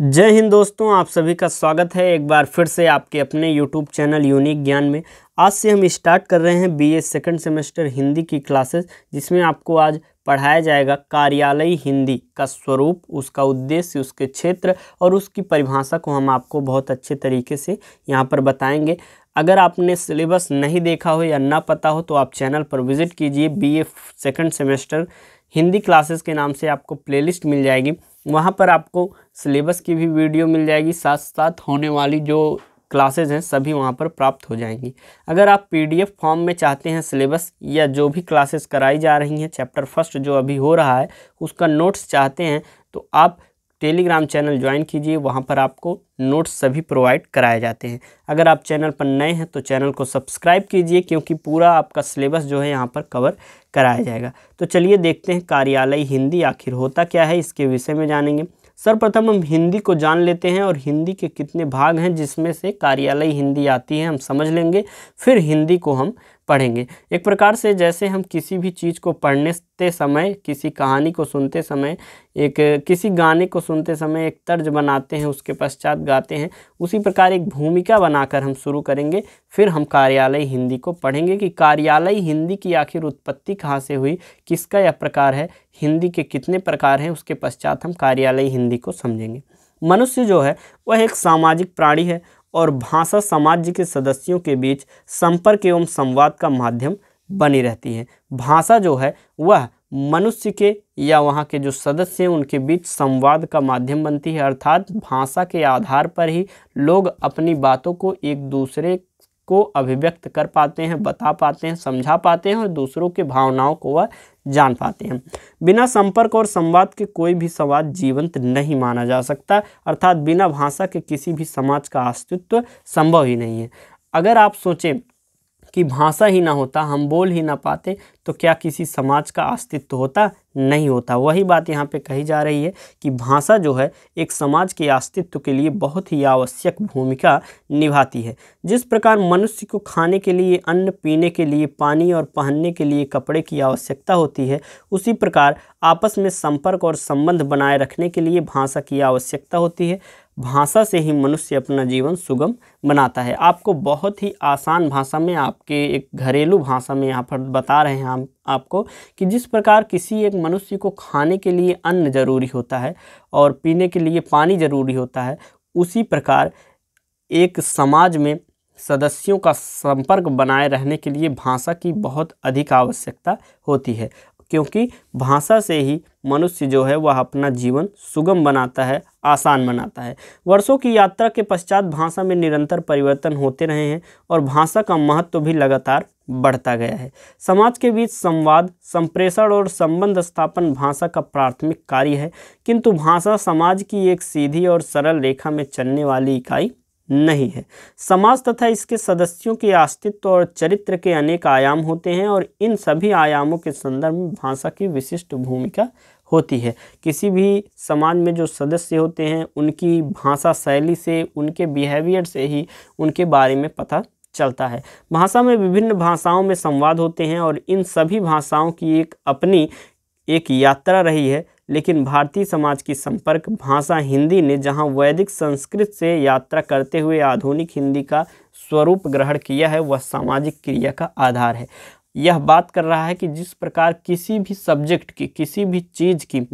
जय हिंद दोस्तों आप सभी का स्वागत है एक बार फिर से आपके अपने यूट्यूब चैनल यूनिक ज्ञान में आज से हम स्टार्ट कर रहे हैं बीए सेकंड सेमेस्टर हिंदी की क्लासेस जिसमें आपको आज पढ़ाया जाएगा कार्यालयी हिंदी का स्वरूप उसका उद्देश्य उसके क्षेत्र और उसकी परिभाषा को हम आपको बहुत अच्छे तरीके से यहाँ पर बताएँगे अगर आपने सिलेबस नहीं देखा हो या ना पता हो तो आप चैनल पर विजिट कीजिए B A semester Hindi classes के नाम से आपको प्लेलिस्ट मिल जाएगी वहाँ पर आपको सिलेबस की भी वीडियो मिल जाएगी साथ साथ होने वाली जो क्लासेज हैं सभी वहाँ पर प्राप्त हो जाएंगी अगर आप पीडीएफ फॉर्म में चाहते हैं सिलेबस या जो भी क्लासेस कराई जा रही हैं चैप्टर फर्स्ट जो अभी हो रहा है उसका नोट्स चाहते हैं तो आप टेलीग्राम चैनल ज्वाइन कीजिए वहाँ पर आपको नोट्स सभी प्रोवाइड कराए जाते हैं अगर आप चैनल पर नए हैं तो चैनल को सब्सक्राइब कीजिए क्योंकि पूरा आपका सिलेबस जो है यहाँ पर कवर कराया जाएगा तो चलिए देखते हैं कार्यालय हिंदी आखिर होता क्या है इसके विषय में जानेंगे सर्वप्रथम हम हिंदी को जान लेते हैं और हिंदी के कितने भाग हैं जिसमें से कार्यालय हिंदी आती है हम समझ लेंगे फिर हिंदी को हम पढ़ेंगे एक प्रकार से जैसे हम किसी भी चीज़ को पढ़ने समय किसी कहानी को सुनते समय एक किसी गाने को सुनते समय एक तर्ज बनाते हैं उसके पश्चात गाते हैं उसी प्रकार एक भूमिका बनाकर हम शुरू करेंगे फिर हम कार्यालय हिंदी को पढ़ेंगे कि कार्यालय हिंदी की आखिर उत्पत्ति कहाँ से हुई किसका यह प्रकार है हिंदी के कितने प्रकार हैं उसके पश्चात हम कार्यालय हिंदी को समझेंगे मनुष्य जो है वह एक सामाजिक प्राणी है और भाषा समाज के सदस्यों के बीच संपर्क एवं संवाद का माध्यम बनी रहती है भाषा जो है वह मनुष्य के या वहाँ के जो सदस्य हैं उनके बीच संवाद का माध्यम बनती है अर्थात भाषा के आधार पर ही लोग अपनी बातों को एक दूसरे को अभिव्यक्त कर पाते हैं बता पाते हैं समझा पाते हैं और दूसरों के भावनाओं को वह जान पाते हैं बिना संपर्क और संवाद के कोई भी समाज जीवंत नहीं माना जा सकता अर्थात बिना भाषा के किसी भी समाज का अस्तित्व संभव ही नहीं है अगर आप सोचें की भाषा ही ना होता हम बोल ही ना पाते तो क्या किसी समाज का अस्तित्व होता नहीं होता वही बात यहाँ पे कही जा रही है कि भाषा जो है एक समाज के अस्तित्व के लिए बहुत ही आवश्यक भूमिका निभाती है जिस प्रकार मनुष्य को खाने के लिए अन्न पीने के लिए पानी और पहनने के लिए कपड़े की आवश्यकता होती है उसी प्रकार आपस में संपर्क और संबंध बनाए रखने के लिए भाषा की आवश्यकता होती है भाषा से ही मनुष्य अपना जीवन सुगम बनाता है आपको बहुत ही आसान भाषा में आपके एक घरेलू भाषा में यहाँ पर बता रहे हैं हम आपको कि जिस प्रकार किसी एक मनुष्य को खाने के लिए अन्न जरूरी होता है और पीने के लिए पानी जरूरी होता है उसी प्रकार एक समाज में सदस्यों का संपर्क बनाए रहने के लिए भाषा की बहुत अधिक आवश्यकता होती है क्योंकि भाषा से ही मनुष्य जो है वह अपना जीवन सुगम बनाता है आसान बनाता है वर्षों की यात्रा के पश्चात भाषा में निरंतर परिवर्तन होते रहे हैं और भाषा का महत्व भी लगातार बढ़ता गया है समाज के बीच संवाद संप्रेषण और संबंध स्थापन भाषा का प्राथमिक कार्य है किंतु भाषा समाज की एक सीधी और सरल रेखा में चलने वाली इकाई नहीं है समाज तथा इसके सदस्यों के अस्तित्व और चरित्र के अनेक आयाम होते हैं और इन सभी आयामों के संदर्भ में भाषा की विशिष्ट भूमिका होती है किसी भी समाज में जो सदस्य होते हैं उनकी भाषा शैली से उनके बिहेवियर से ही उनके बारे में पता चलता है भाषा में विभिन्न भाषाओं में संवाद होते हैं और इन सभी भाषाओं की एक अपनी एक यात्रा रही है लेकिन भारतीय समाज की संपर्क भाषा हिंदी ने जहां वैदिक संस्कृत से यात्रा करते हुए आधुनिक हिंदी का स्वरूप ग्रहण किया है वह सामाजिक क्रिया का आधार है यह बात कर रहा है कि जिस प्रकार किसी भी सब्जेक्ट की किसी भी चीज़ की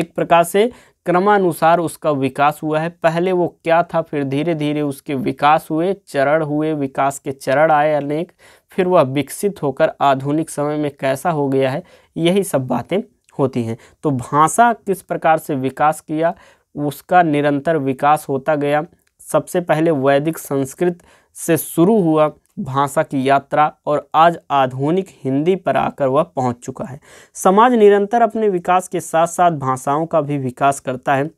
एक प्रकार से क्रमानुसार उसका विकास हुआ है पहले वो क्या था फिर धीरे धीरे उसके विकास हुए चरण हुए विकास के चरण आए अनेक फिर वह विकसित होकर आधुनिक समय में कैसा हो गया है यही सब बातें होती हैं तो भाषा किस प्रकार से विकास किया उसका निरंतर विकास होता गया सबसे पहले वैदिक संस्कृत से शुरू हुआ भाषा की यात्रा और आज आधुनिक हिंदी पर आकर वह पहुंच चुका है समाज निरंतर अपने विकास के साथ साथ भाषाओं का भी विकास करता है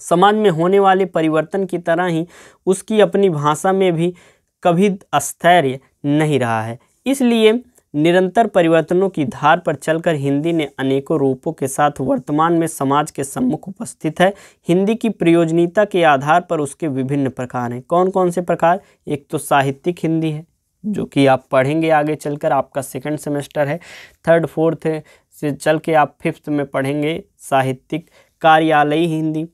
समाज में होने वाले परिवर्तन की तरह ही उसकी अपनी भाषा में भी कभी अस्थैर्य नहीं रहा है इसलिए निरंतर परिवर्तनों की धार पर चलकर हिंदी ने अनेकों रूपों के साथ वर्तमान में समाज के सम्मुख उपस्थित है हिंदी की प्रयोजनीयता के आधार पर उसके विभिन्न प्रकार हैं कौन कौन से प्रकार एक तो साहित्यिक हिंदी है जो कि आप पढ़ेंगे आगे चलकर आपका सेकंड सेमेस्टर है थर्ड फोर्थ से चल के आप फिफ्थ में पढ़ेंगे साहित्यिक कार्यालयी हिंदी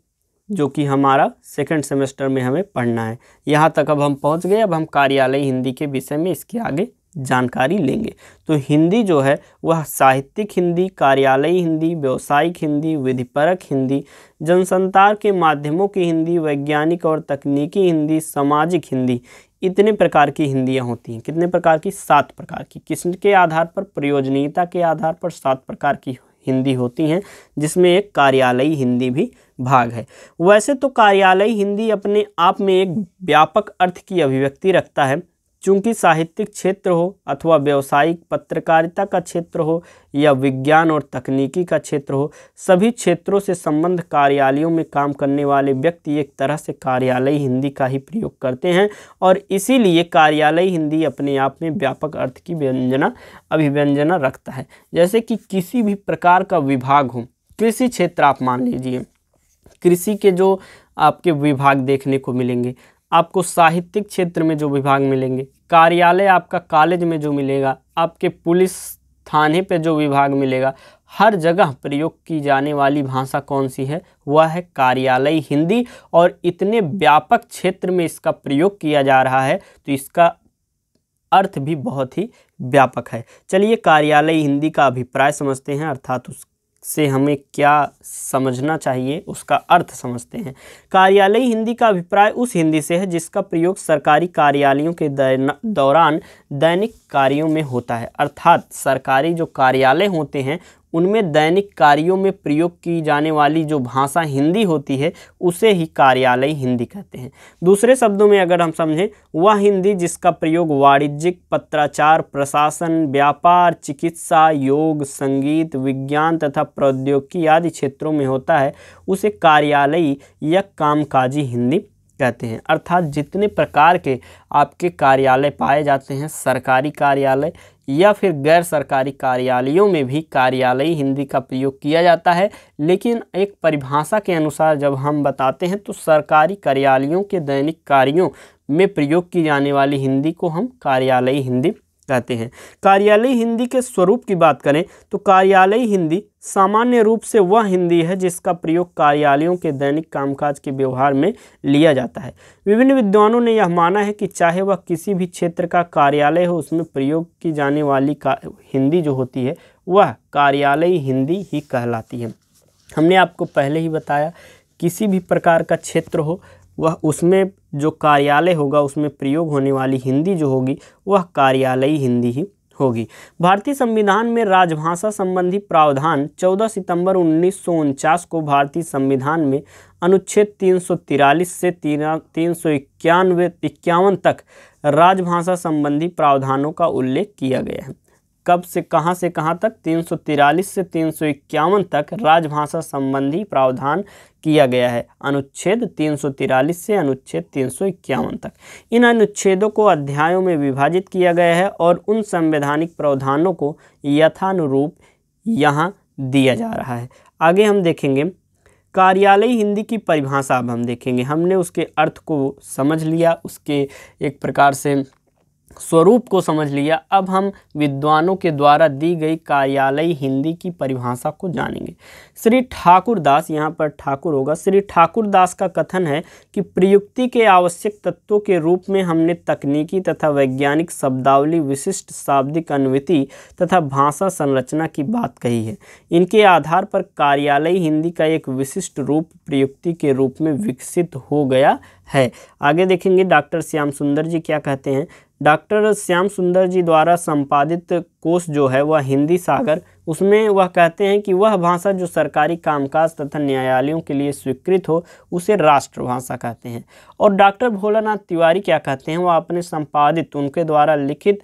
जो कि हमारा सेकंड सेमेस्टर में हमें पढ़ना है यहाँ तक अब हम पहुँच गए अब हम कार्यालयी हिंदी के विषय में इसके आगे जानकारी लेंगे तो हिंदी जो है वह साहित्यिक हिंदी कार्यालयी हिंदी व्यावसायिक हिंदी विधिपरक हिंदी जनसंतार के माध्यमों की हिंदी वैज्ञानिक और तकनीकी हिंदी सामाजिक हिंदी इतने प्रकार की हिंदियाँ होती हैं कितने प्रकार की सात प्रकार की किस्म के आधार पर प्रयोजनीयता के आधार पर सात प्रकार की हिंदी होती हैं जिसमें एक कार्यालयी हिंदी भी भाग है वैसे तो कार्यालयी हिंदी अपने आप में एक व्यापक अर्थ की अभिव्यक्ति रखता है चूंकि साहित्यिक क्षेत्र हो अथवा व्यावसायिक पत्रकारिता का क्षेत्र हो या विज्ञान और तकनीकी का क्षेत्र हो सभी क्षेत्रों से संबंध कार्यालयों में काम करने वाले व्यक्ति एक तरह से कार्यालय हिंदी का ही प्रयोग करते हैं और इसीलिए कार्यालय हिंदी अपने आप में व्यापक अर्थ की व्यंजना अभिव्यंजना रखता है जैसे कि किसी भी प्रकार का विभाग हो कृषि क्षेत्र आप मान लीजिए कृषि के जो आपके विभाग देखने को मिलेंगे आपको साहित्यिक क्षेत्र में जो विभाग मिलेंगे कार्यालय आपका कॉलेज में जो मिलेगा आपके पुलिस थाने पे जो विभाग मिलेगा हर जगह प्रयोग की जाने वाली भाषा कौन सी है वह है कार्यालय हिंदी और इतने व्यापक क्षेत्र में इसका प्रयोग किया जा रहा है तो इसका अर्थ भी बहुत ही व्यापक है चलिए कार्यालय हिंदी का अभिप्राय समझते हैं अर्थात उस से हमें क्या समझना चाहिए उसका अर्थ समझते हैं कार्यालय हिंदी का अभिप्राय उस हिंदी से है जिसका प्रयोग सरकारी कार्यालयों के दौरान दैनिक कार्यों में होता है अर्थात सरकारी जो कार्यालय होते हैं उनमें दैनिक कार्यों में प्रयोग की जाने वाली जो भाषा हिंदी होती है उसे ही कार्यालय हिंदी कहते हैं दूसरे शब्दों में अगर हम समझें वह हिंदी जिसका प्रयोग वाणिज्यिक पत्राचार प्रशासन व्यापार चिकित्सा योग संगीत विज्ञान तथा प्रौद्योगिकी आदि क्षेत्रों में होता है उसे कार्यालय या कामकाजी हिंदी कहते हैं अर्थात जितने प्रकार के आपके कार्यालय पाए जाते हैं सरकारी कार्यालय या फिर गैर सरकारी कार्यालयों में भी कार्यालयी हिंदी का प्रयोग किया जाता है लेकिन एक परिभाषा के अनुसार जब हम बताते हैं तो सरकारी कार्यालयों के दैनिक कार्यों में प्रयोग की जाने वाली हिंदी को हम कार्यालयी हिंदी कहते हैं कार्यालयी हिंदी के स्वरूप की बात करें तो कार्यालयी हिंदी सामान्य रूप से वह हिंदी है जिसका प्रयोग कार्यालयों के दैनिक कामकाज के व्यवहार में लिया जाता है विभिन्न विद्वानों ने यह माना है कि चाहे वह किसी भी क्षेत्र का कार्यालय हो उसमें प्रयोग की जाने वाली का हिंदी जो होती है वह कार्यालय हिंदी ही कहलाती है हमने आपको पहले ही बताया किसी भी प्रकार का क्षेत्र हो वह उसमें जो कार्यालय होगा उसमें प्रयोग होने वाली हिंदी जो होगी वह कार्यालयी हिंदी ही होगी भारतीय संविधान में राजभाषा संबंधी प्रावधान 14 सितंबर उन्नीस को भारतीय संविधान में अनुच्छेद तीन से तीन सौ इक्यावन तक राजभाषा संबंधी प्रावधानों का उल्लेख किया गया है कब से कहां से कहां तक तीन से तीन तक राजभाषा संबंधी प्रावधान किया गया है अनुच्छेद तीन से अनुच्छेद तीन तक इन अनुच्छेदों को अध्यायों में विभाजित किया गया है और उन संवैधानिक प्रावधानों को यथानुरूप यहाँ दिया जा रहा है आगे हम देखेंगे कार्यालय हिंदी की परिभाषा अब हम देखेंगे हमने उसके अर्थ को समझ लिया उसके एक प्रकार से स्वरूप को समझ लिया अब हम विद्वानों के द्वारा दी गई कार्यालयी हिंदी की परिभाषा को जानेंगे श्री ठाकुर दास यहाँ पर ठाकुर होगा श्री ठाकुर दास का कथन है कि प्रयुक्ति के आवश्यक तत्वों के रूप में हमने तकनीकी तथा वैज्ञानिक शब्दावली विशिष्ट शाब्दिक अनुवृत्ति तथा भाषा संरचना की बात कही है इनके आधार पर कार्यालयी हिंदी का एक विशिष्ट रूप प्रयुक्ति के रूप में विकसित हो गया है आगे देखेंगे डॉक्टर श्याम सुंदर जी क्या कहते हैं डॉक्टर श्याम सुंदर जी द्वारा संपादित कोष जो है वह हिंदी सागर उसमें वह कहते हैं कि वह भाषा जो सरकारी कामकाज तथा न्यायालयों के लिए स्वीकृत हो उसे राष्ट्रभाषा कहते हैं और डॉक्टर भोलानाथ तिवारी क्या कहते हैं वह अपने संपादित उनके द्वारा लिखित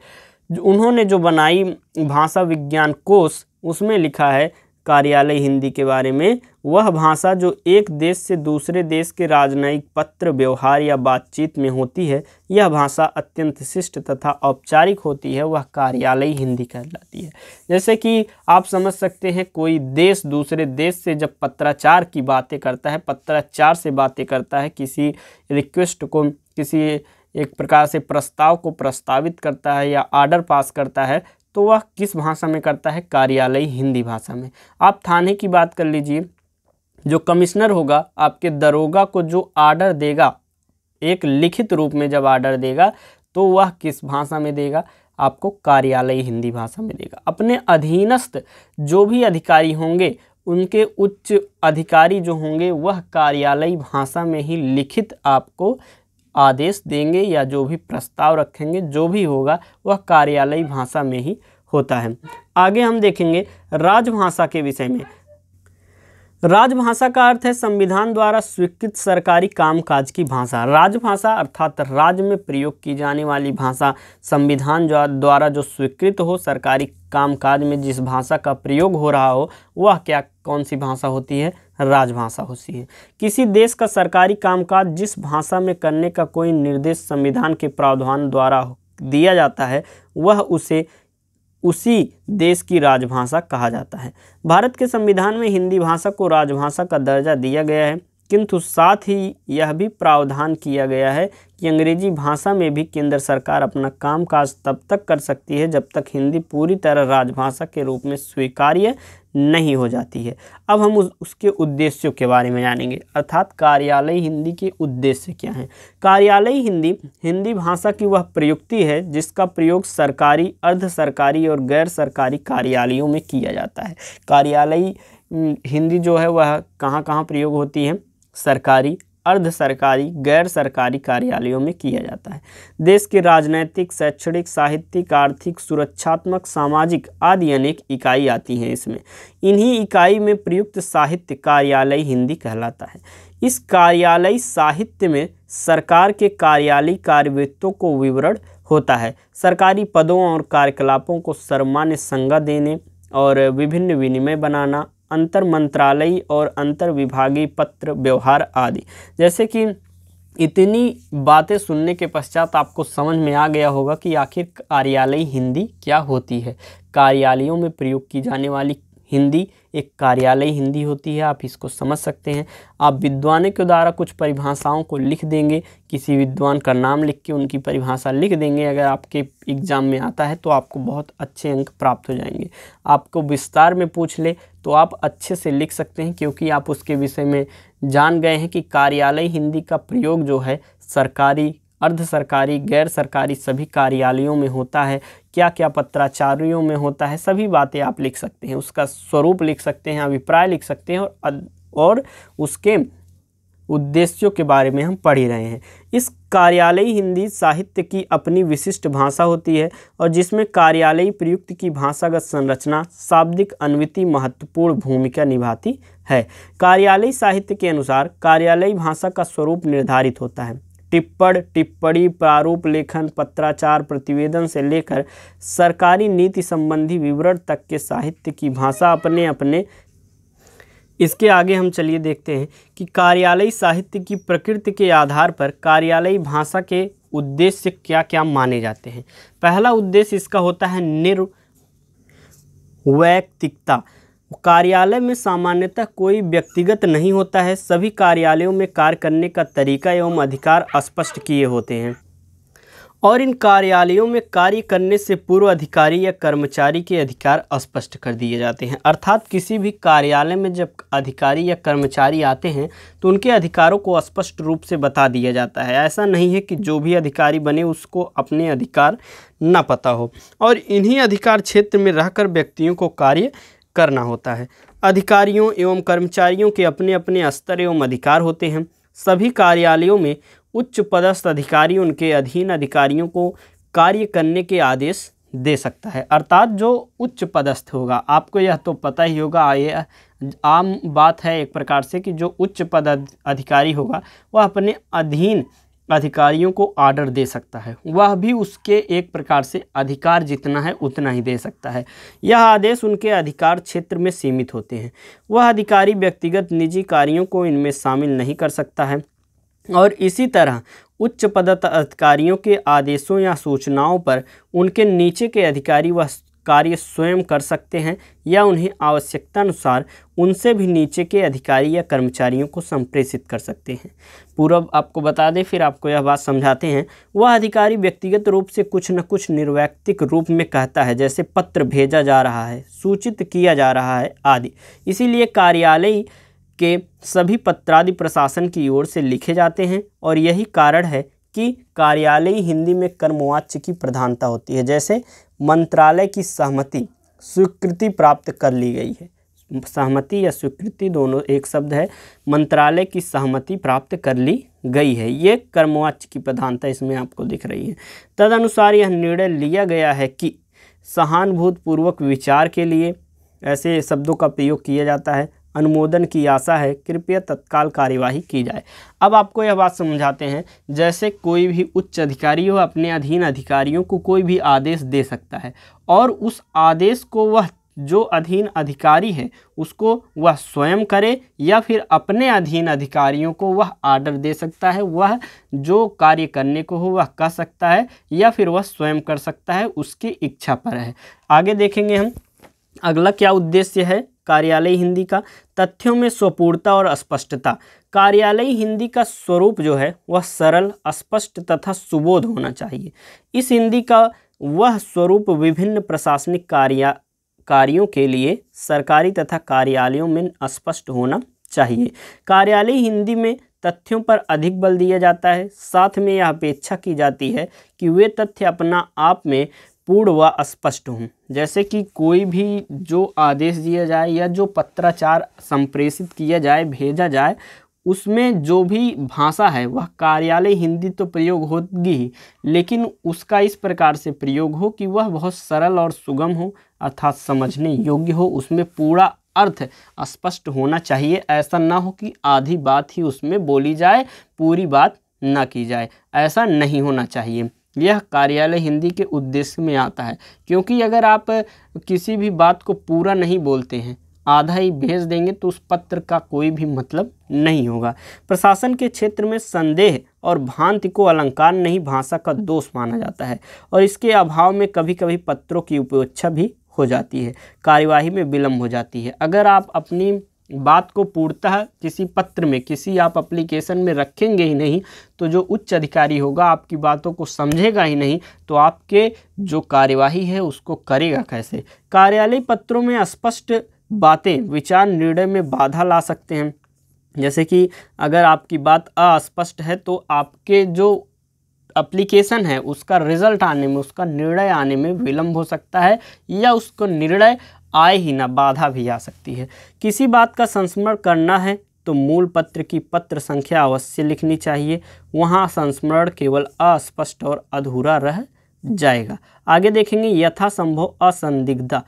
उन्होंने जो बनाई भाषा विज्ञान कोष उसमें लिखा है कार्यालय हिंदी के बारे में वह भाषा जो एक देश से दूसरे देश के राजनयिक पत्र व्यवहार या बातचीत में होती है यह भाषा अत्यंत शिष्ट तथा औपचारिक होती है वह कार्यालय हिंदी कहलाती है जैसे कि आप समझ सकते हैं कोई देश दूसरे देश से जब पत्राचार की बातें करता है पत्राचार से बातें करता है किसी रिक्वेस्ट को किसी एक प्रकार से प्रस्ताव को प्रस्तावित करता है या आर्डर पास करता है तो वह किस भाषा में करता है कार्यालय हिंदी भाषा में आप थाने की बात कर लीजिए जो कमिश्नर होगा आपके दरोगा को जो आर्डर देगा एक लिखित रूप में जब आर्डर देगा तो वह किस भाषा में देगा आपको कार्यालय हिंदी भाषा में देगा अपने अधीनस्थ जो भी अधिकारी होंगे उनके उच्च अधिकारी जो होंगे वह कार्यालय भाषा में ही लिखित आपको आदेश देंगे या जो भी प्रस्ताव रखेंगे जो भी होगा वह कार्यालयी भाषा में ही होता है आगे हम देखेंगे राजभाषा के विषय में राजभाषा का अर्थ है संविधान द्वारा स्वीकृत सरकारी कामकाज की भाषा राजभाषा अर्थात राज्य में प्रयोग की जाने वाली भाषा संविधान द्वारा जो स्वीकृत हो सरकारी कामकाज में जिस भाषा का प्रयोग हो रहा हो वह क्या कौन सी भाषा होती है राजभाषा होती है किसी देश का सरकारी कामकाज जिस भाषा में करने का कोई निर्देश संविधान के प्रावधान द्वारा दिया जाता है वह उसे उसी देश की राजभाषा कहा जाता है भारत के संविधान में हिंदी भाषा को राजभाषा का दर्जा दिया गया है किंतु साथ ही यह भी प्रावधान किया गया है कि अंग्रेजी भाषा में भी केंद्र सरकार अपना कामकाज तब तक कर सकती है जब तक हिंदी पूरी तरह राजभाषा के रूप में स्वीकार्य नहीं हो जाती है अब हम उस, उसके उद्देश्यों के बारे में जानेंगे अर्थात कार्यालय हिंदी के उद्देश्य क्या हैं कार्यालय हिंदी हिंदी भाषा की वह प्रयुक्ति है जिसका प्रयोग सरकारी अर्ध सरकारी और गैर सरकारी कार्यालयों में किया जाता है कार्यालय हिंदी जो है वह कहाँ कहाँ प्रयोग होती है सरकारी अर्ध सरकारी गैर सरकारी कार्यालयों में किया जाता है देश के राजनैतिक शैक्षणिक साहित्यिक आर्थिक सुरक्षात्मक सामाजिक आदि अनेक इकाई आती हैं इसमें इन्हीं इकाई में प्रयुक्त साहित्य कार्यालय हिंदी कहलाता है इस कार्यालय साहित्य में सरकार के कार्यालय कार्यवृत्तों को विवरण होता है सरकारी पदों और कार्यकलापों को सर्मान्य संज्ञा देने और विभिन्न विनिमय बनाना अंतर मंत्रालयी और अंतर विभागीय पत्र व्यवहार आदि जैसे कि इतनी बातें सुनने के पश्चात आपको समझ में आ गया होगा कि आखिर कार्यालय हिंदी क्या होती है कार्यालयों में प्रयोग की जाने वाली हिंदी एक कार्यालय हिंदी होती है आप इसको समझ सकते हैं आप विद्वानों के द्वारा कुछ परिभाषाओं को लिख देंगे किसी विद्वान का नाम लिख के उनकी परिभाषा लिख देंगे अगर आपके एग्ज़ाम में आता है तो आपको बहुत अच्छे अंक प्राप्त हो जाएंगे आपको विस्तार में पूछ ले तो आप अच्छे से लिख सकते हैं क्योंकि आप उसके विषय में जान गए हैं कि कार्यालय हिंदी का प्रयोग जो है सरकारी अर्ध सरकारी गैर सरकारी सभी कार्यालयों में होता है क्या क्या पत्राचार्यों में होता है सभी बातें आप लिख सकते हैं उसका स्वरूप लिख सकते हैं अभिप्राय लिख सकते हैं और और उसके उद्देश्यों के बारे में हम पढ़ ही रहे हैं इस कार्यालयी हिंदी साहित्य की अपनी विशिष्ट भाषा होती है और जिसमें कार्यालयी प्रयुक्त की भाषागत संरचना शाब्दिक अन्विति महत्वपूर्ण भूमिका निभाती है कार्यालयी साहित्य के अनुसार कार्यालयी भाषा का स्वरूप निर्धारित होता है टिप्पण टिप्पणी प्रारूप लेखन पत्राचार प्रतिवेदन से लेकर सरकारी नीति संबंधी विवरण तक के साहित्य की भाषा अपने अपने इसके आगे हम चलिए देखते हैं कि कार्यालयी साहित्य की प्रकृति के आधार पर कार्यालयी भाषा के उद्देश्य क्या क्या माने जाते हैं पहला उद्देश्य इसका होता है निर्वैयक्तिकता कार्यालय में सामान्यतः कोई व्यक्तिगत नहीं होता है सभी कार्यालयों में कार्य करने का तरीका एवं अधिकार स्पष्ट किए होते हैं और इन कार्यालयों में कार्य करने से पूर्व अधिकारी या कर्मचारी के अधिकार स्पष्ट कर दिए जाते हैं अर्थात किसी भी कार्यालय में जब अधिकारी या कर्मचारी आते हैं तो उनके अधिकारों को स्पष्ट रूप से बता दिया जाता है ऐसा नहीं है कि जो भी अधिकारी बने उसको अपने अधिकार न पता हो और इन्हीं अधिकार क्षेत्र में रहकर व्यक्तियों को कार्य करना होता है अधिकारियों एवं कर्मचारियों के अपने अपने स्तर एवं अधिकार होते हैं सभी कार्यालयों में उच्च पदस्थ अधिकारी उनके अधीन अधिकारियों को कार्य करने के आदेश दे सकता है अर्थात जो उच्च पदस्थ होगा आपको यह तो पता ही होगा ये आम बात है एक प्रकार से कि जो उच्च पद अधिकारी होगा वह अपने अधीन अधिकारियों को आर्डर दे सकता है वह भी उसके एक प्रकार से अधिकार जितना है उतना ही दे सकता है यह आदेश उनके अधिकार क्षेत्र में सीमित होते हैं वह अधिकारी व्यक्तिगत निजी कार्यों को इनमें शामिल नहीं कर सकता है और इसी तरह उच्च पदस्थ अधिकारियों के आदेशों या सूचनाओं पर उनके नीचे के अधिकारी वह कार्य स्वयं कर सकते हैं या उन्हें आवश्यकता अनुसार उनसे भी नीचे के अधिकारी या कर्मचारियों को संप्रेषित कर सकते हैं पूर्व आपको बता दें फिर आपको यह बात समझाते हैं वह अधिकारी व्यक्तिगत रूप से कुछ न कुछ निर्वैक्तिक रूप में कहता है जैसे पत्र भेजा जा रहा है सूचित किया जा रहा है आदि इसीलिए कार्यालय के सभी पत्रादि प्रशासन की ओर से लिखे जाते हैं और यही कारण है कि कार्यालयी हिंदी में कर्मवाच्य की प्रधानता होती है जैसे मंत्रालय की सहमति स्वीकृति प्राप्त कर ली गई है सहमति या स्वीकृति दोनों एक शब्द है मंत्रालय की सहमति प्राप्त कर ली गई है ये कर्मवाच्य की प्रधानता इसमें आपको दिख रही है तदनुसार यह निर्णय लिया गया है कि सहानुभूतपूर्वक विचार के लिए ऐसे शब्दों का प्रयोग किया जाता है अनुमोदन की आशा है कृपया तत्काल कार्यवाही की जाए अब आपको यह बात समझाते हैं जैसे कोई भी उच्च अधिकारी हो अपने अधीन अधिकारियों को कोई भी आदेश दे सकता है और उस आदेश को वह जो अधीन अधिकारी है उसको वह स्वयं करे या फिर अपने अधीन अधिकारियों को वह आर्डर दे सकता है वह जो कार्य करने को हो वह कह सकता है या फिर वह स्वयं कर सकता है उसकी इच्छा पर है आगे देखेंगे हम अगला क्या उद्देश्य है कार्यालय हिंदी का तथ्यों में स्वपूर्णता और स्पष्टता कार्यालय हिंदी का स्वरूप जो है वह सरल स्पष्ट तथा सुबोध होना चाहिए इस हिंदी का वह स्वरूप विभिन्न प्रशासनिक कार्या कार्यों के लिए सरकारी तथा कार्यालयों में स्पष्ट होना चाहिए कार्यालय हिंदी में तथ्यों पर अधिक बल दिया जाता है साथ में यह अपेक्षा की जाती है कि वे तथ्य अपना आप में पूर्ण व स्पष्ट हों जैसे कि कोई भी जो आदेश दिया जाए या जो पत्राचार संप्रेषित किया जाए भेजा जाए उसमें जो भी भाषा है वह कार्यालय हिंदी तो प्रयोग होगी ही लेकिन उसका इस प्रकार से प्रयोग हो कि वह बहुत सरल और सुगम हो अर्थात समझने योग्य हो उसमें पूरा अर्थ स्पष्ट होना चाहिए ऐसा ना हो कि आधी बात ही उसमें बोली जाए पूरी बात ना की जाए ऐसा नहीं होना चाहिए यह कार्यालय हिंदी के उद्देश्य में आता है क्योंकि अगर आप किसी भी बात को पूरा नहीं बोलते हैं आधा ही भेज देंगे तो उस पत्र का कोई भी मतलब नहीं होगा प्रशासन के क्षेत्र में संदेह और भांति को अलंकार नहीं भाषा का दोष माना जाता है और इसके अभाव में कभी कभी पत्रों की उपेक्षा भी हो जाती है कार्यवाही में विलम्ब हो जाती है अगर आप अपनी बात को पूर्णतः किसी पत्र में किसी आप एप्लीकेशन में रखेंगे ही नहीं तो जो उच्च अधिकारी होगा आपकी बातों को समझेगा ही नहीं तो आपके जो कार्यवाही है उसको करेगा कैसे कार्यालय पत्रों में स्पष्ट बातें विचार निर्णय में बाधा ला सकते हैं जैसे कि अगर आपकी बात अस्पष्ट है तो आपके जो एप्लीकेशन है उसका रिजल्ट आने में उसका निर्णय आने में विलंब हो सकता है या उसको निर्णय आए ही ना बाधा भी आ सकती है किसी बात का संस्मरण करना है तो मूल पत्र की पत्र संख्या अवश्य लिखनी चाहिए वहाँ संस्मरण केवल अस्पष्ट और अधूरा रह जाएगा आगे देखेंगे यथासंभव असंदिग्धा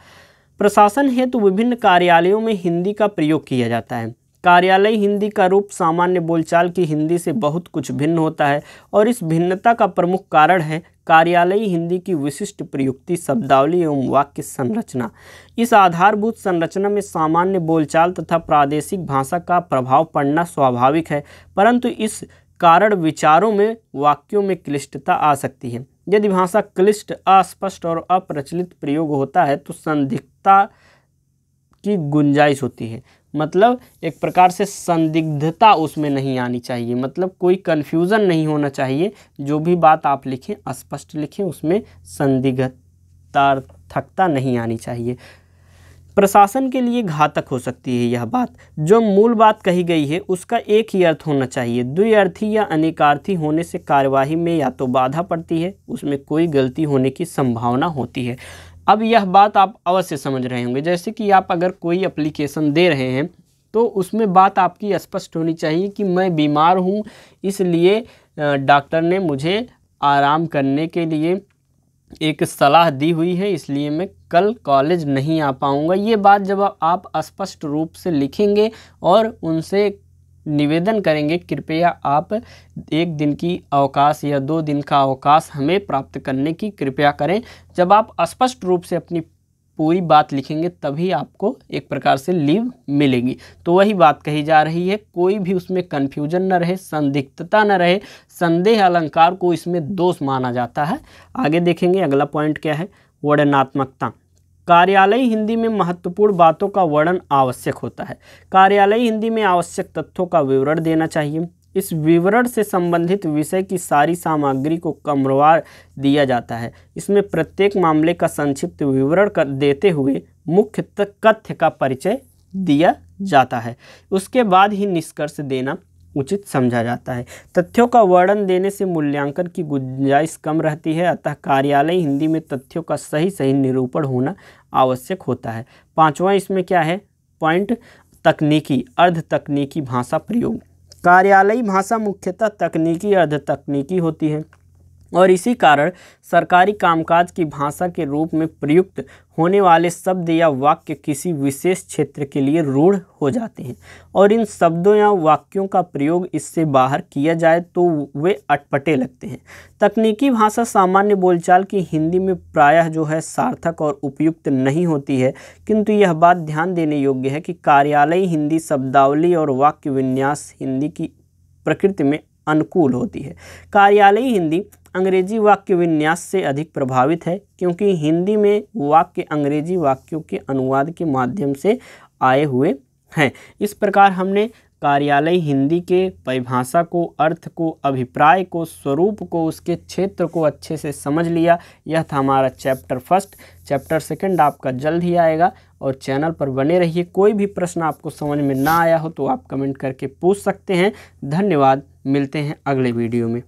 प्रशासन हेतु तो विभिन्न कार्यालयों में हिंदी का प्रयोग किया जाता है कार्यालय हिंदी का रूप सामान्य बोलचाल की हिंदी से बहुत कुछ भिन्न होता है और इस भिन्नता का प्रमुख कारण है कार्यालयी हिंदी की विशिष्ट प्रयुक्ति शब्दावली एवं वाक्य संरचना इस आधारभूत संरचना में सामान्य बोलचाल तथा प्रादेशिक भाषा का प्रभाव पड़ना स्वाभाविक है परंतु इस कारण विचारों में वाक्यों में क्लिष्टता आ सकती है यदि भाषा क्लिष्ट अस्पष्ट और अप्रचलित प्रयोग होता है तो संदिग्धता की गुंजाइश होती है मतलब एक प्रकार से संदिग्धता उसमें नहीं आनी चाहिए मतलब कोई कन्फ्यूज़न नहीं होना चाहिए जो भी बात आप लिखें स्पष्ट लिखें उसमें संदिग्धतार्थकता नहीं आनी चाहिए प्रशासन के लिए घातक हो सकती है यह बात जो मूल बात कही गई है उसका एक ही अर्थ होना चाहिए द्विअर्थी या अनेकार्थी होने से कार्यवाही में या तो बाधा पड़ती है उसमें कोई गलती होने की संभावना होती है अब यह बात आप अवश्य समझ रहे होंगे जैसे कि आप अगर कोई अप्लीकेशन दे रहे हैं तो उसमें बात आपकी स्पष्ट होनी चाहिए कि मैं बीमार हूँ इसलिए डॉक्टर ने मुझे आराम करने के लिए एक सलाह दी हुई है इसलिए मैं कल कॉलेज नहीं आ पाऊँगा ये बात जब आप स्पष्ट रूप से लिखेंगे और उनसे निवेदन करेंगे कृपया आप एक दिन की अवकाश या दो दिन का अवकाश हमें प्राप्त करने की कृपया करें जब आप स्पष्ट रूप से अपनी पूरी बात लिखेंगे तभी आपको एक प्रकार से लीव मिलेगी तो वही बात कही जा रही है कोई भी उसमें कन्फ्यूजन न रहे संदिग्धता न रहे संदेह अलंकार को इसमें दोष माना जाता है आगे देखेंगे अगला पॉइंट क्या है वर्णनात्मकता कार्यालयी हिंदी में महत्वपूर्ण बातों का वर्णन आवश्यक होता है कार्यालय हिंदी में आवश्यक तथ्यों का विवरण देना चाहिए इस विवरण से संबंधित विषय की सारी सामग्री को कमरवार दिया जाता है इसमें प्रत्येक मामले का संक्षिप्त विवरण कर देते हुए मुख्य तथ्य का परिचय दिया जाता है उसके बाद ही निष्कर्ष देना उचित समझा जाता है तथ्यों का वर्णन देने से मूल्यांकन की गुंजाइश कम रहती है अतः कार्यालय हिंदी में तथ्यों का सही सही निरूपण होना आवश्यक होता है पाँचवा इसमें क्या है पॉइंट तकनीकी अर्ध तकनीकी भाषा प्रयोग कार्यालयी भाषा मुख्यतः तकनीकी अर्ध तकनीकी होती है और इसी कारण सरकारी कामकाज की भाषा के रूप में प्रयुक्त होने वाले शब्द या वाक्य किसी विशेष क्षेत्र के लिए रूढ़ हो जाते हैं और इन शब्दों या वाक्यों का प्रयोग इससे बाहर किया जाए तो वे अटपटे लगते हैं तकनीकी भाषा सामान्य बोलचाल की हिंदी में प्रायः जो है सार्थक और उपयुक्त नहीं होती है किंतु यह बात ध्यान देने योग्य है कि कार्यालय हिंदी शब्दावली और वाक्य विन्यास हिंदी की प्रकृति में अनुकूल होती है कार्यालयी हिंदी अंग्रेजी वाक्य विन्यास से अधिक प्रभावित है क्योंकि हिंदी में वाक्य अंग्रेजी वाक्यों के अनुवाद के माध्यम से आए हुए हैं इस प्रकार हमने कार्यालय हिंदी के परिभाषा को अर्थ को अभिप्राय को स्वरूप को उसके क्षेत्र को अच्छे से समझ लिया यह था हमारा चैप्टर फर्स्ट चैप्टर सेकंड आपका जल्द ही आएगा और चैनल पर बने रहिए कोई भी प्रश्न आपको समझ में ना आया हो तो आप कमेंट करके पूछ सकते हैं धन्यवाद मिलते हैं अगले वीडियो में